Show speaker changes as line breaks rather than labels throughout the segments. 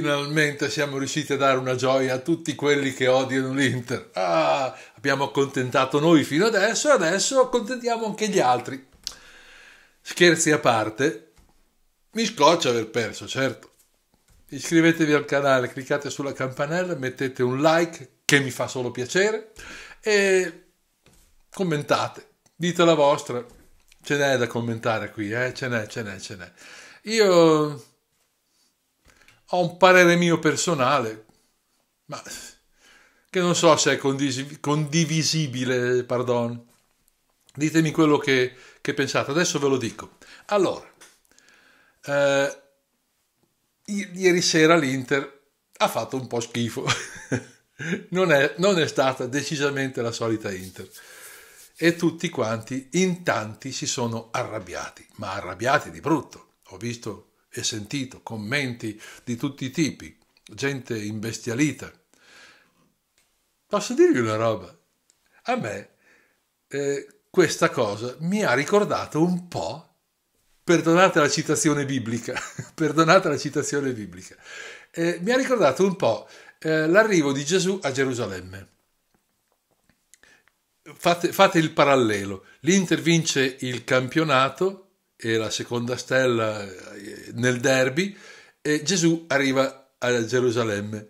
finalmente siamo riusciti a dare una gioia a tutti quelli che odiano l'Inter. Ah, abbiamo accontentato noi fino adesso e adesso accontentiamo anche gli altri. Scherzi a parte, mi scoccia aver perso, certo. Iscrivetevi al canale, cliccate sulla campanella, mettete un like che mi fa solo piacere e commentate, dite la vostra. Ce n'è da commentare qui, eh? ce n'è, ce n'è, ce n'è. Io ho un parere mio personale, ma che non so se è condivisibile, pardon. Ditemi quello che, che pensate, adesso ve lo dico. Allora, eh, ieri sera l'Inter ha fatto un po' schifo. non, è, non è stata decisamente la solita Inter. E tutti quanti, in tanti, si sono arrabbiati, ma arrabbiati di brutto. Ho visto e sentito commenti di tutti i tipi, gente imbestialita. Posso dirvi una roba? A me eh, questa cosa mi ha ricordato un po', perdonate la citazione biblica, perdonate la citazione biblica, eh, mi ha ricordato un po' eh, l'arrivo di Gesù a Gerusalemme. Fate, fate il parallelo, l'Inter vince il campionato, e la seconda stella eh, nel derby e Gesù arriva a Gerusalemme.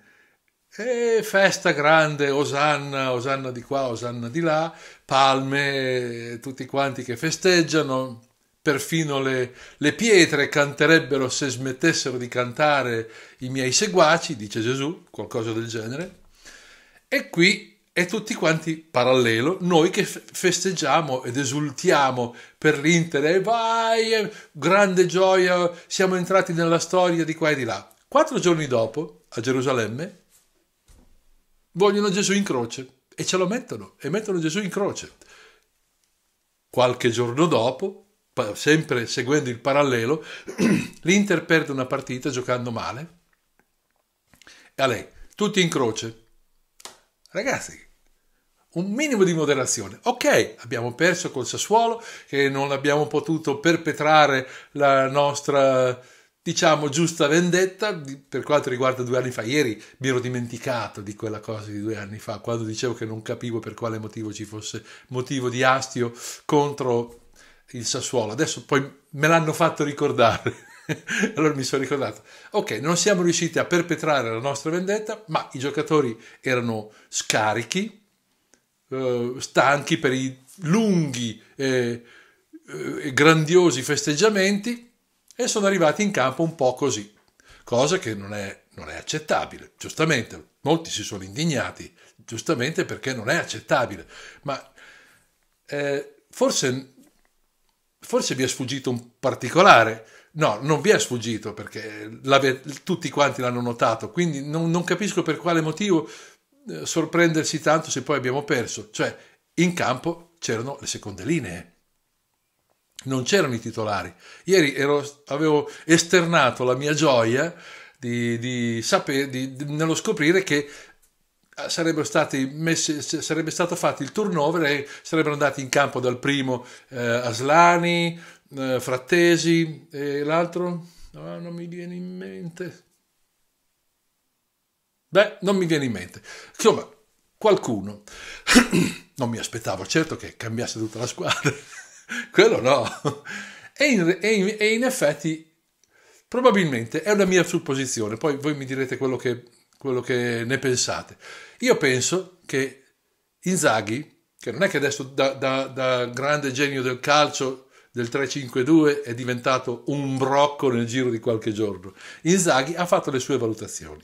E festa grande, Osanna, Osanna di qua, Osanna di là, palme, tutti quanti che festeggiano, perfino le, le pietre canterebbero se smettessero di cantare i miei seguaci, dice Gesù, qualcosa del genere. E qui e tutti quanti parallelo, noi che festeggiamo ed esultiamo per l'Inter, e vai, grande gioia, siamo entrati nella storia di qua e di là. Quattro giorni dopo, a Gerusalemme, vogliono Gesù in croce e ce lo mettono, e mettono Gesù in croce. Qualche giorno dopo, sempre seguendo il parallelo, l'Inter perde una partita giocando male, e a lei, tutti in croce, Ragazzi, un minimo di moderazione. Ok, abbiamo perso col Sassuolo, che non abbiamo potuto perpetrare la nostra, diciamo, giusta vendetta. Per quanto riguarda due anni fa, ieri mi ero dimenticato di quella cosa di due anni fa, quando dicevo che non capivo per quale motivo ci fosse motivo di astio contro il Sassuolo. Adesso poi me l'hanno fatto ricordare. allora mi sono ricordato, ok, non siamo riusciti a perpetrare la nostra vendetta, ma i giocatori erano scarichi, eh, stanchi per i lunghi e eh, eh, grandiosi festeggiamenti e sono arrivati in campo un po' così, cosa che non è, non è accettabile, giustamente. Molti si sono indignati, giustamente perché non è accettabile, ma eh, forse forse vi è sfuggito un particolare. No, non vi è sfuggito perché tutti quanti l'hanno notato, quindi non, non capisco per quale motivo eh, sorprendersi tanto se poi abbiamo perso. Cioè, in campo c'erano le seconde linee, non c'erano i titolari. Ieri ero, avevo esternato la mia gioia di, di, saper, di, nello scoprire che sarebbero stati messi, sarebbe stato fatto il turnover e sarebbero andati in campo dal primo eh, Aslani, eh, Frattesi e l'altro? No, non mi viene in mente. Beh, non mi viene in mente. Insomma, qualcuno. non mi aspettavo certo che cambiasse tutta la squadra. Quello no. E in, e, in, e in effetti, probabilmente è una mia supposizione. Poi voi mi direte quello che quello che ne pensate. Io penso che Inzaghi, che non è che adesso da, da, da grande genio del calcio del 3-5-2 è diventato un brocco nel giro di qualche giorno, Inzaghi ha fatto le sue valutazioni.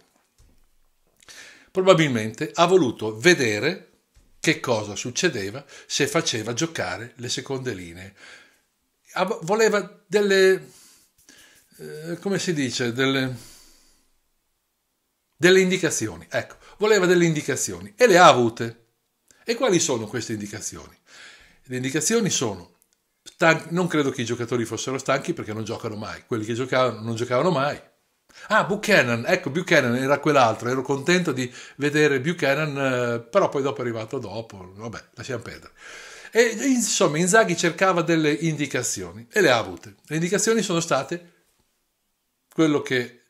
Probabilmente ha voluto vedere che cosa succedeva se faceva giocare le seconde linee. Voleva delle, eh, come si dice, delle delle indicazioni, ecco, voleva delle indicazioni e le ha avute. E quali sono queste indicazioni? Le indicazioni sono, stan- non credo che i giocatori fossero stanchi perché non giocano mai, quelli che giocavano non giocavano mai. Ah, Buchanan, ecco, Buchanan era quell'altro, ero contento di vedere Buchanan, eh, però poi dopo è arrivato dopo, vabbè, lasciamo perdere. E insomma, Inzaghi cercava delle indicazioni e le ha avute. Le indicazioni sono state quello che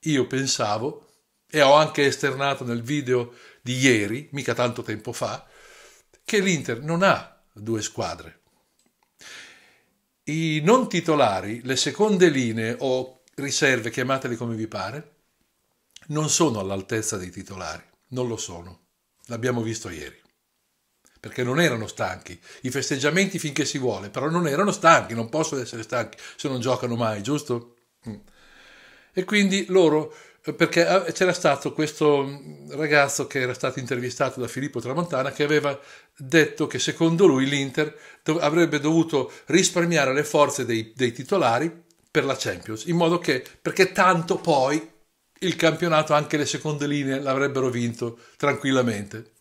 io pensavo e ho anche esternato nel video di ieri, mica tanto tempo fa, che l'Inter non ha due squadre. I non titolari, le seconde linee o riserve, chiamateli come vi pare, non sono all'altezza dei titolari, non lo sono. L'abbiamo visto ieri. Perché non erano stanchi. I festeggiamenti finché si vuole, però non erano stanchi, non possono essere stanchi se non giocano mai, giusto? Mm. E quindi loro perché ah, c'era stato questo ragazzo che era stato intervistato da Filippo Tramontana che aveva detto che secondo lui l'Inter avrebbe dovuto risparmiare le forze dei, dei titolari per la Champions, in modo che, perché tanto poi il campionato anche le seconde linee l'avrebbero vinto tranquillamente.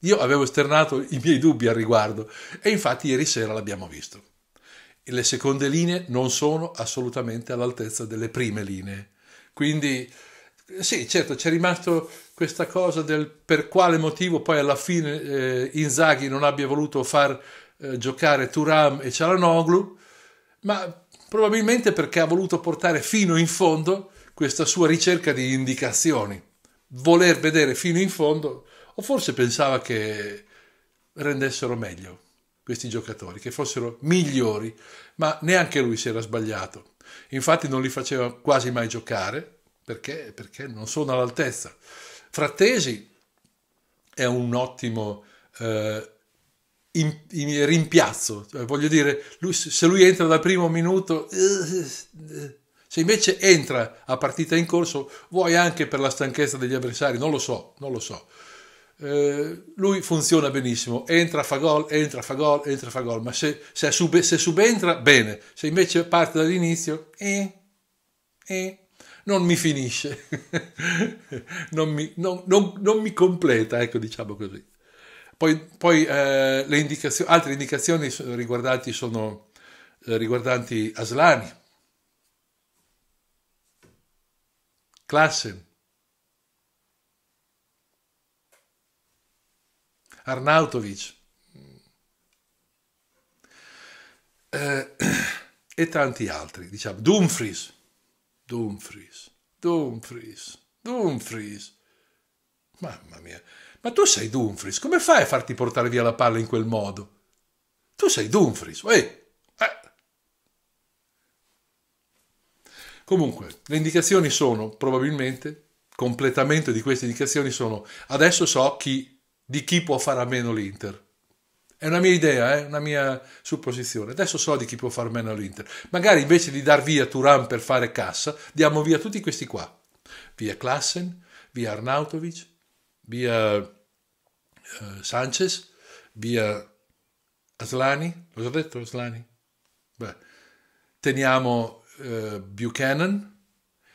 Io avevo esternato i miei dubbi al riguardo e infatti ieri sera l'abbiamo visto. Le seconde linee non sono assolutamente all'altezza delle prime linee quindi sì, certo, c'è rimasto questa cosa del per quale motivo poi alla fine eh, Inzaghi non abbia voluto far eh, giocare Turam e Cialanoglu, ma probabilmente perché ha voluto portare fino in fondo questa sua ricerca di indicazioni, voler vedere fino in fondo, o forse pensava che rendessero meglio questi giocatori, che fossero migliori, ma neanche lui si era sbagliato. Infatti non li faceva quasi mai giocare perché, perché non sono all'altezza. Frattesi è un ottimo eh, in, in rimpiazzo, cioè, voglio dire, lui, se lui entra dal primo minuto, eh, se invece entra a partita in corso, vuoi anche per la stanchezza degli avversari, non lo so, non lo so eh, lui funziona benissimo, entra, fa gol, entra, fa gol, entra, fa gol, ma se, se, sub, se subentra, bene, se invece parte dall'inizio, eh, eh, non mi finisce, non, mi, non, non, non, mi, completa, ecco diciamo così. Poi, poi eh, le indicazioni, altre indicazioni riguardanti sono eh, riguardanti Aslani, Klassen, Arnautovic eh, e tanti altri, diciamo, Dumfries, Dumfries, Dumfries, Dumfries, mamma mia, ma tu sei Dumfries, come fai a farti portare via la palla in quel modo? Tu sei Dumfries, uè! Eh. Comunque, le indicazioni sono probabilmente, completamento di queste indicazioni sono, adesso so chi di chi può fare a meno l'Inter. È una mia idea, eh? una mia supposizione. Adesso so di chi può fare a meno l'Inter. Magari invece di dar via Turan per fare cassa, diamo via tutti questi qua. Via Klassen, via Arnautovic, via eh, Sanchez, via Aslani. L'ho già detto Aslani? Beh. Teniamo eh, Buchanan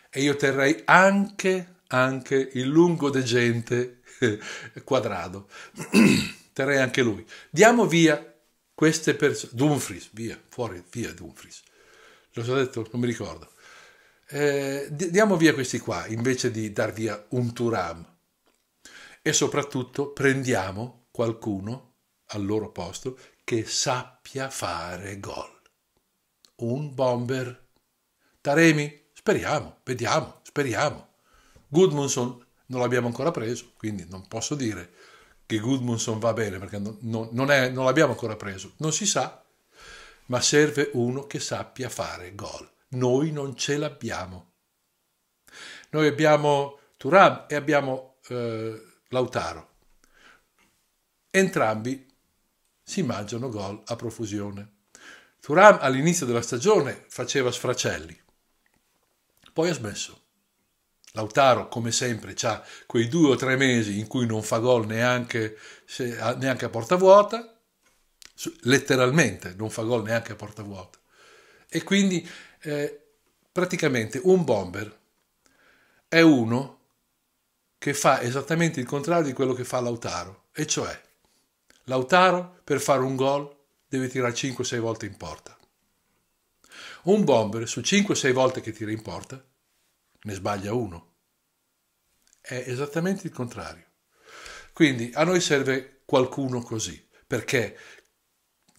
e io terrei anche, anche il lungo degente Quadrado. Terrei anche lui. Diamo via queste persone. Dumfries, via, fuori, via Dumfries. L'ho già detto, non mi ricordo. Eh, diamo via questi qua invece di dar via un Turam. E soprattutto prendiamo qualcuno al loro posto che sappia fare gol. Un bomber. Taremi, speriamo, vediamo, speriamo. Goodmanson non l'abbiamo ancora preso, quindi non posso dire che Gudmundsson va bene perché non, non, è, non l'abbiamo ancora preso, non si sa, ma serve uno che sappia fare gol. Noi non ce l'abbiamo. Noi abbiamo Turam e abbiamo eh, Lautaro. Entrambi si mangiano gol a profusione. Turam all'inizio della stagione faceva sfracelli, poi ha smesso Lautaro, come sempre, ha quei due o tre mesi in cui non fa gol neanche, neanche a porta vuota, letteralmente non fa gol neanche a porta vuota. E quindi eh, praticamente un bomber è uno che fa esattamente il contrario di quello che fa Lautaro, e cioè Lautaro per fare un gol deve tirare 5-6 volte in porta. Un bomber su 5-6 volte che tira in porta ne sbaglia uno. È esattamente il contrario. Quindi a noi serve qualcuno così, perché,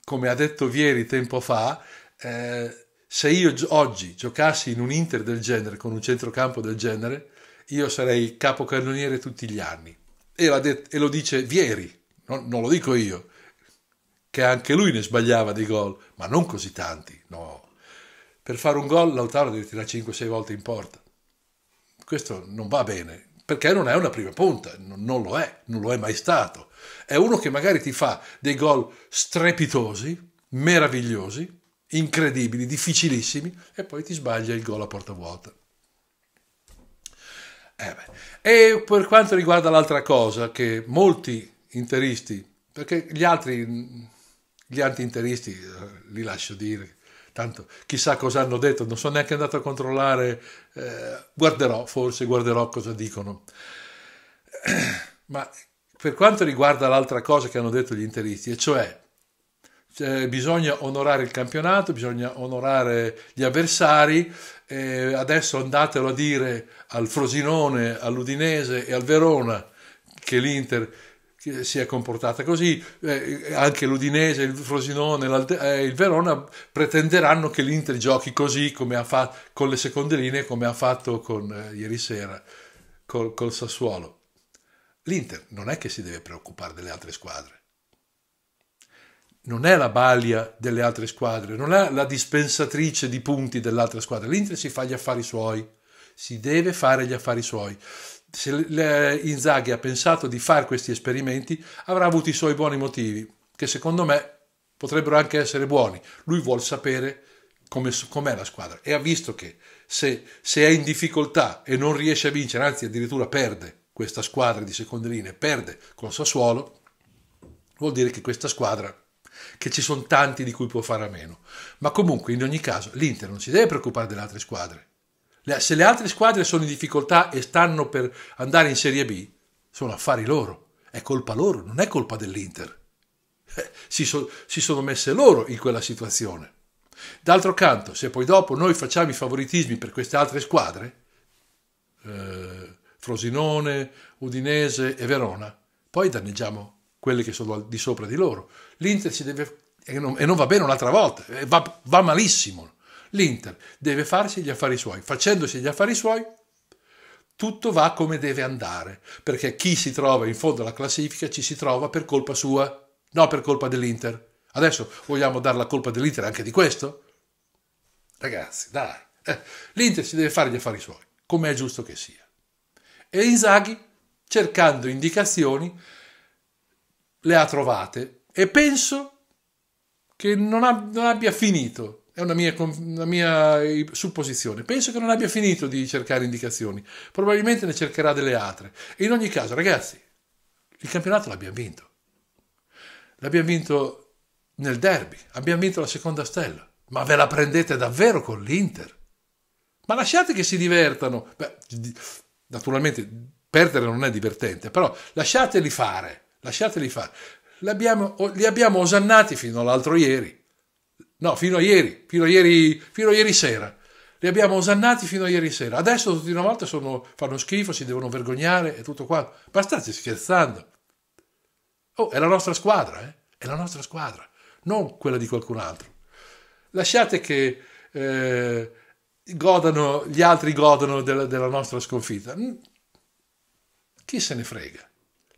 come ha detto Vieri tempo fa, eh, se io oggi giocassi in un Inter del genere, con un centrocampo del genere, io sarei capocannoniere tutti gli anni. E, det- e lo dice Vieri, no, non lo dico io, che anche lui ne sbagliava di gol, ma non così tanti, no. Per fare un gol Lautaro deve tirare 5-6 volte in porta questo non va bene, perché non è una prima punta, non lo è, non lo è mai stato. È uno che magari ti fa dei gol strepitosi, meravigliosi, incredibili, difficilissimi, e poi ti sbaglia il gol a porta vuota. Eh e per quanto riguarda l'altra cosa, che molti interisti, perché gli altri, gli anti-interisti, eh, li lascio dire, tanto chissà cosa hanno detto, non sono neanche andato a controllare, eh, guarderò, forse guarderò cosa dicono. Ma per quanto riguarda l'altra cosa che hanno detto gli interisti, e cioè eh, bisogna onorare il campionato, bisogna onorare gli avversari. Eh, adesso andatelo a dire al Frosinone, all'Udinese e al Verona che l'Inter si è comportata così, eh, anche l'Udinese, il Frosinone, eh, il Verona pretenderanno che l'Inter giochi così come ha fatto con le seconde linee, come ha fatto con, eh, ieri sera col, col Sassuolo. L'Inter non è che si deve preoccupare delle altre squadre. Non è la balia delle altre squadre, non è la dispensatrice di punti dell'altra squadra. L'Inter si fa gli affari suoi, si deve fare gli affari suoi se Inzaghi ha pensato di fare questi esperimenti avrà avuto i suoi buoni motivi, che secondo me potrebbero anche essere buoni. Lui vuole sapere com'è com la squadra e ha visto che se, se, è in difficoltà e non riesce a vincere, anzi addirittura perde questa squadra di seconde linee, perde con Sassuolo, vuol dire che questa squadra, che ci sono tanti di cui può fare a meno. Ma comunque, in ogni caso, l'Inter non si deve preoccupare delle altre squadre se le altre squadre sono in difficoltà e stanno per andare in Serie B, sono affari loro, è colpa loro, non è colpa dell'Inter. Eh, si, so, si sono messe loro in quella situazione. D'altro canto, se poi dopo noi facciamo i favoritismi per queste altre squadre, eh, Frosinone, Udinese e Verona, poi danneggiamo quelle che sono di sopra di loro. L'Inter si deve... e non, e non va bene un'altra volta, eh, va, va malissimo. L'Inter deve farsi gli affari suoi. Facendosi gli affari suoi, tutto va come deve andare, perché chi si trova in fondo alla classifica ci si trova per colpa sua, non per colpa dell'Inter. Adesso vogliamo dare la colpa dell'Inter anche di questo? Ragazzi, dai. Eh, L'Inter si deve fare gli affari suoi, come è giusto che sia. E Inzaghi, cercando indicazioni, le ha trovate e penso che non, ha, non abbia finito è una mia, una mia, supposizione. Penso che non abbia finito di cercare indicazioni. Probabilmente ne cercherà delle altre. E in ogni caso, ragazzi, il campionato l'abbiamo vinto. L'abbiamo vinto nel derby. Abbiamo vinto la seconda stella. Ma ve la prendete davvero con l'Inter? Ma lasciate che si divertano. Beh, naturalmente, perdere non è divertente, però lasciateli fare. Lasciateli fare. li abbiamo osannati fino all'altro ieri No, fino a ieri, fino a ieri, fino a ieri sera. Li abbiamo osannati fino a ieri sera. Adesso tutti una volta sono, fanno schifo, si devono vergognare e tutto quanto. Ma state scherzando. Oh, è la nostra squadra, eh? È la nostra squadra, non quella di qualcun altro. Lasciate che eh, godano, gli altri godano della, della nostra sconfitta. Mm. Chi se ne frega?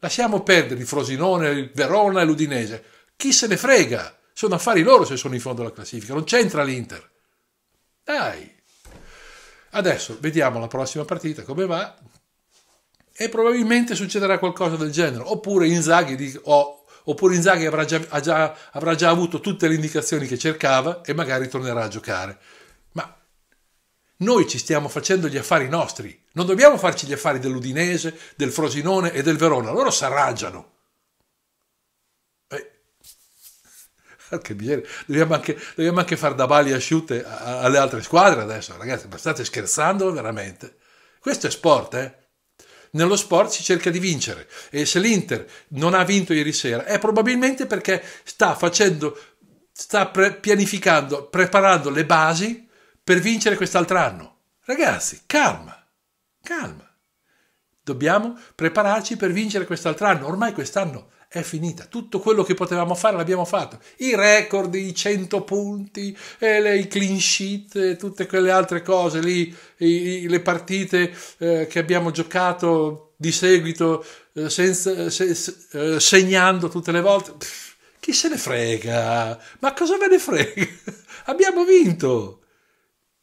Lasciamo perdere il Frosinone, il Verona e l'Udinese. Chi se ne frega? Sono affari loro se sono in fondo alla classifica, non c'entra l'Inter. Dai. Adesso vediamo la prossima partita come va e probabilmente succederà qualcosa del genere. Oppure Inzaghi, o, oppure Inzaghi avrà, già, già, avrà già avuto tutte le indicazioni che cercava e magari tornerà a giocare. Ma noi ci stiamo facendo gli affari nostri, non dobbiamo farci gli affari dell'Udinese, del Frosinone e del Verona, loro si arrangiano. che miseria. Dobbiamo anche, dobbiamo anche far da bali asciutte alle altre squadre adesso, ragazzi. Ma state scherzando veramente? Questo è sport, eh? Nello sport si cerca di vincere e se l'Inter non ha vinto ieri sera è probabilmente perché sta facendo, sta pre- pianificando, preparando le basi per vincere quest'altro anno. Ragazzi, calma, calma. Dobbiamo prepararci per vincere quest'altro anno. Ormai quest'anno è finita. Tutto quello che potevamo fare l'abbiamo fatto. I record, i 100 punti, eh, le, i clean sheet, eh, tutte quelle altre cose lì, i, i, le partite eh, che abbiamo giocato di seguito eh, senza, se, se, eh, segnando tutte le volte. Pff, chi se ne frega? Ma cosa ve ne frega? abbiamo vinto!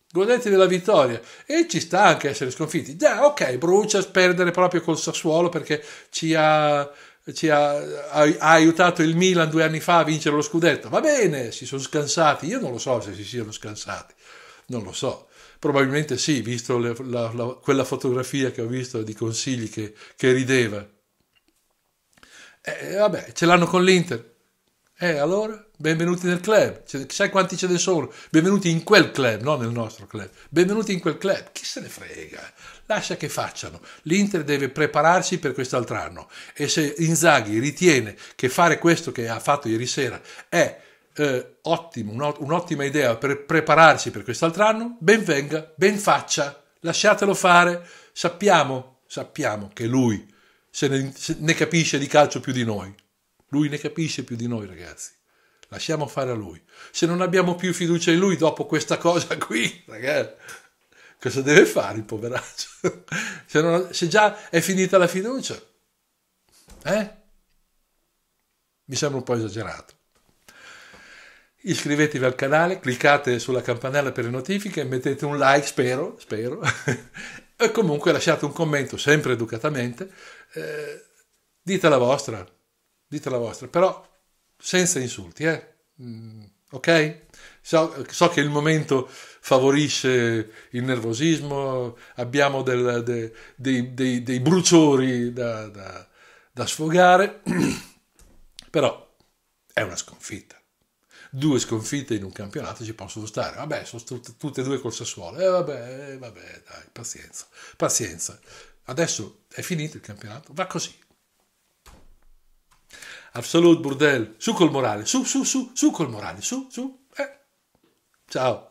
Godetti della vittoria e ci sta anche essere sconfitti. Già, ok, brucia perdere proprio col Sassuolo perché ci ha ci ha, ha, ha, aiutato il Milan due anni fa a vincere lo scudetto. Va bene, si sono scansati. Io non lo so se si siano scansati, non lo so. Probabilmente sì, visto le, la, la, quella fotografia che ho visto di consigli che, che rideva. Eh, eh vabbè, ce l'hanno con l'Inter. Eh, allora? benvenuti nel club, sai quanti ce ne sono, benvenuti in quel club, non nel nostro club, benvenuti in quel club, chi se ne frega, lascia che facciano, l'Inter deve prepararsi per quest'altro anno e se Inzaghi ritiene che fare questo che ha fatto ieri sera è eh, ottimo, un'ottima idea per prepararsi per quest'altro anno, ben venga, ben faccia, lasciatelo fare, sappiamo, sappiamo che lui se ne, se ne capisce di calcio più di noi, lui ne capisce più di noi ragazzi. Lasciamo fare a lui. Se non abbiamo più fiducia in lui dopo questa cosa qui, ragazzi, cosa deve fare il poveraccio? Se, non, se già è finita la fiducia, eh? Mi sembra un po' esagerato. Iscrivetevi al canale, cliccate sulla campanella per le notifiche, mettete un like, spero, spero, e comunque lasciate un commento, sempre educatamente, eh, dite la vostra, dite la vostra, però senza insulti, eh? Mm, ok? So, so, che il momento favorisce il nervosismo, abbiamo del, de, dei, dei, dei, bruciori da, da, da sfogare, però è una sconfitta due sconfitte in un campionato ci possono stare. Vabbè, sono tutte, tutte e due col Sassuolo. E eh, vabbè, eh, vabbè, dai, pazienza, pazienza. Adesso è finito il campionato, va così. Absolute Burdel, su col morale, su, su, su, su col morale, su, su. Eh. Ciao.